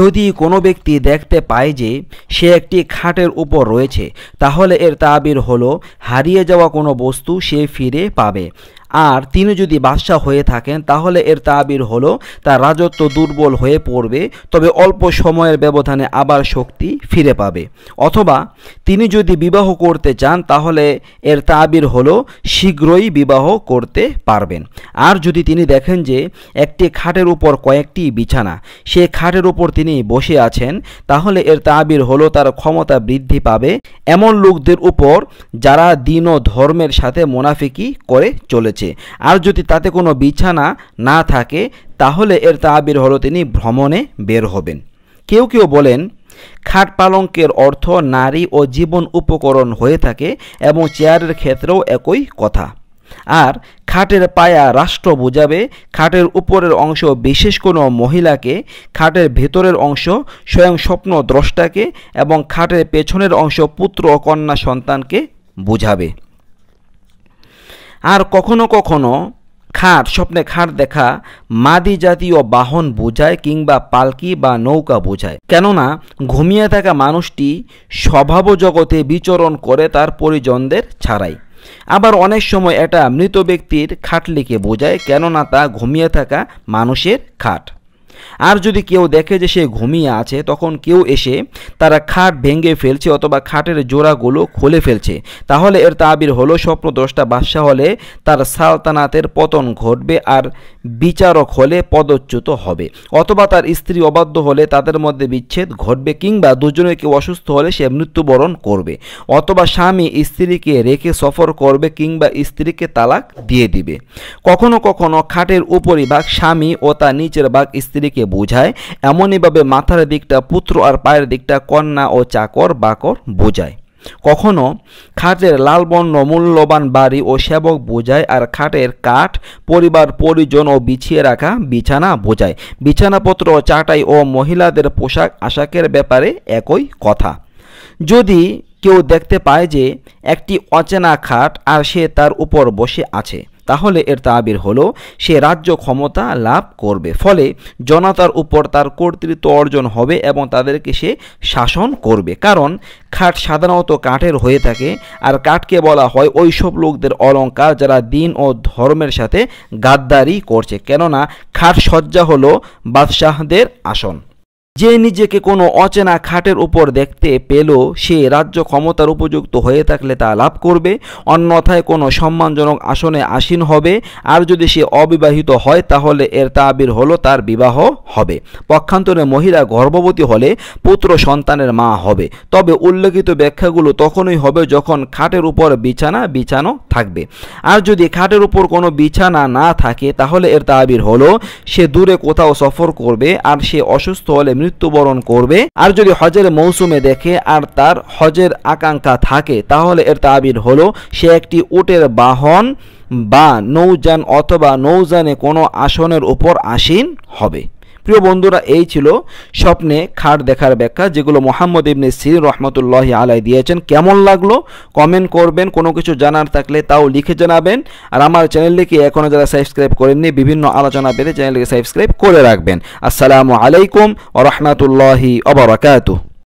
যদি কোনো ব্যক্তি দেখতে পায় যে সে একটি খাটের উপর রয়েছে তাহলে এর তাবির হলো হারিয়ে যাওয়া কোনো বস্তু সে ফিরে পাবে আর তিনি যদি বাদশাহ হয়ে থাকেন তাহলে এর তাবির হলো তার রাজত্ব দুর্বল হয়ে পড়বে তবে অল্প সময়ের ব্যবধানে আবার শক্তি ফিরে পাবে অথবা তিনি যদি বিবাহ করতে চান তাহলে এর তাবির হলো শীঘ্রই বিবাহ করতে পারবেন আর যদি তিনি দেখেন যে একটি খাটের উপর কয়েকটি বিছানা সে খাটের উপর তিনি বসে আছেন তাহলে এর তাবির হলো তার ক্ষমতা বৃদ্ধি পাবে এমন লোকদের উপর যারা দিন ও ধর্মের সাথে মোনাফিকি করে চলেছে রয়েছে আর যদি তাতে কোনো বিছানা না থাকে তাহলে এর তাবির হলো তিনি ভ্রমণে বের হবেন কেউ কেউ বলেন খাট পালঙ্কের অর্থ নারী ও জীবন উপকরণ হয়ে থাকে এবং চেয়ারের ক্ষেত্রেও একই কথা আর খাটের পায়া রাষ্ট্র বোঝাবে খাটের উপরের অংশ বিশেষ কোনো মহিলাকে খাটের ভেতরের অংশ স্বয়ং স্বপ্ন দ্রষ্টাকে এবং খাটের পেছনের অংশ পুত্র ও কন্যা সন্তানকে বোঝাবে আর কখনো কখনো খাট স্বপ্নে খাট দেখা মাদি জাতীয় বাহন বোঝায় কিংবা পালকি বা নৌকা বোঝায় কেননা ঘুমিয়ে থাকা মানুষটি স্বভাব জগতে বিচরণ করে তার পরিজনদের ছাড়াই আবার অনেক সময় এটা মৃত ব্যক্তির খাটলিকে বোঝায় কেননা তা ঘুমিয়ে থাকা মানুষের খাট আর যদি কেউ দেখে যে সে ঘুমিয়ে আছে তখন কেউ এসে তারা খাট ভেঙে ফেলছে অথবা খাটের জোড়াগুলো খুলে ফেলছে তাহলে এর তাবির হলো স্বপ্নদ্রষ্টা বাদশাহ হলে তার সালতানাতের পতন ঘটবে আর বিচারক হলে পদচ্যুত হবে অথবা তার স্ত্রী অবাধ্য হলে তাদের মধ্যে বিচ্ছেদ ঘটবে কিংবা দুজনে কেউ অসুস্থ হলে সে মৃত্যুবরণ করবে অথবা স্বামী স্ত্রীকে রেখে সফর করবে কিংবা স্ত্রীকে তালাক দিয়ে দিবে কখনো কখনো খাটের ভাগ স্বামী ও তার নিচের ভাগ স্ত্রী স্বামীকে বোঝায় এমনইভাবে মাথার দিকটা পুত্র আর পায়ের দিকটা কন্যা ও চাকর বাকর বোঝায় কখনো খাটের লাল বর্ণ মূল্যবান বাড়ি ও সেবক বোঝায় আর খাটের কাঠ পরিবার পরিজন ও বিছিয়ে রাখা বিছানা বোঝায় বিছানাপত্র চাটাই ও মহিলাদের পোশাক আশাকের ব্যাপারে একই কথা যদি কেউ দেখতে পায় যে একটি অচেনা খাট আর সে তার উপর বসে আছে তাহলে এর তাবির হলো সে রাজ্য ক্ষমতা লাভ করবে ফলে জনতার উপর তার কর্তৃত্ব অর্জন হবে এবং তাদেরকে সে শাসন করবে কারণ খাট সাধারণত কাঠের হয়ে থাকে আর কাঠকে বলা হয় ওই সব লোকদের অলঙ্কার যারা দিন ও ধর্মের সাথে গাদ্দারি করছে কেননা খাট সজ্জা হলো বাদশাহদের আসন যে নিজেকে কোনো অচেনা খাটের উপর দেখতে পেল সে রাজ্য ক্ষমতার উপযুক্ত হয়ে থাকলে তা লাভ করবে অন্যথায় কোনো সম্মানজনক আসনে আসীন হবে আর যদি সে অবিবাহিত হয় তাহলে এর তাবির হলো তার বিবাহ হবে পক্ষান্তরে মহিলা গর্ভবতী হলে পুত্র সন্তানের মা হবে তবে উল্লেখিত ব্যাখ্যাগুলো তখনই হবে যখন খাটের উপর বিছানা বিছানো থাকবে আর যদি খাটের উপর কোনো বিছানা না থাকে তাহলে এর তাবির হলো সে দূরে কোথাও সফর করবে আর সে অসুস্থ হলে মৃত্যুবরণ করবে আর যদি হজের মৌসুমে দেখে আর তার হজের আকাঙ্ক্ষা থাকে তাহলে এর তাবির হলো সে একটি উটের বাহন বা নৌযান অথবা নৌযানে কোনো আসনের উপর আসীন হবে প্রিয় বন্ধুরা এই ছিল স্বপ্নে খাট দেখার ব্যাখ্যা যেগুলো মোহাম্মদ ইবনে সির রহমতুল্লাহ আলাই দিয়েছেন কেমন লাগলো কমেন্ট করবেন কোনো কিছু জানার থাকলে তাও লিখে জানাবেন আর আমার চ্যানেলটিকে এখনও যারা সাবস্ক্রাইব করেননি বিভিন্ন আলোচনা পেতে চ্যানেলটিকে সাবস্ক্রাইব করে রাখবেন আসসালামু আলাইকুম ও রহমতুল্লাহি অবরাকাতু